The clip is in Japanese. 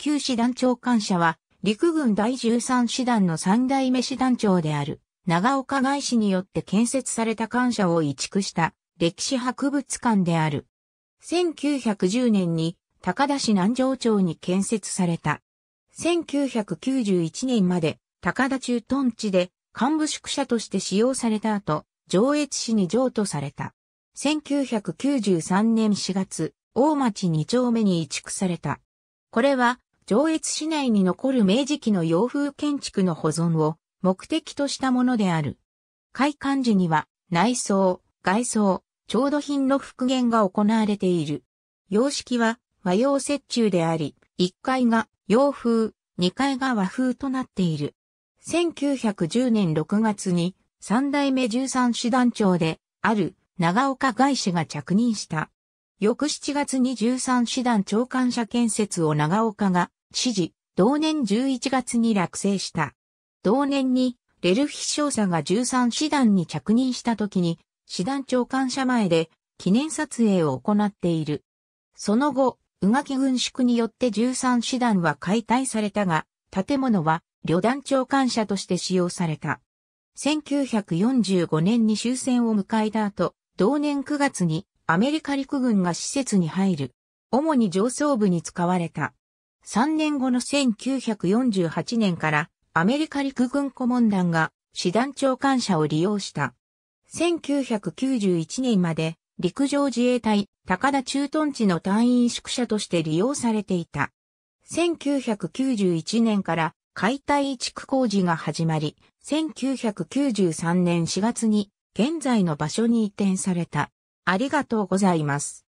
旧師団長官舎は、陸軍第13師団の三代目師団長である、長岡外市によって建設された官舎を移築した歴史博物館である。1910年に高田市南城町に建設された。1991年まで高田中屯地で幹部宿舎として使用された後、上越市に譲渡された。1993年4月、大町2丁目に移築された。これは上越市内に残る明治期の洋風建築の保存を目的としたものである。開館時には内装、外装、調度品の復元が行われている。様式は和洋折衷であり、1階が洋風、2階が和風となっている。1910年6月に三代目13師団長である長岡外資が着任した。翌7月に13師団長官社建設を長岡が知事、同年11月に落成した。同年に、レルフィ少佐が13師団に着任した時に、師団長官舎前で記念撮影を行っている。その後、宇垣軍縮によって13師団は解体されたが、建物は旅団長官舎として使用された。1945年に終戦を迎えた後、同年9月にアメリカ陸軍が施設に入る。主に上層部に使われた。3年後の1948年からアメリカ陸軍顧問団が師団長官舎を利用した。1991年まで陸上自衛隊高田駐屯地の隊員宿舎として利用されていた。1991年から解体移築工事が始まり、1993年4月に現在の場所に移転された。ありがとうございます。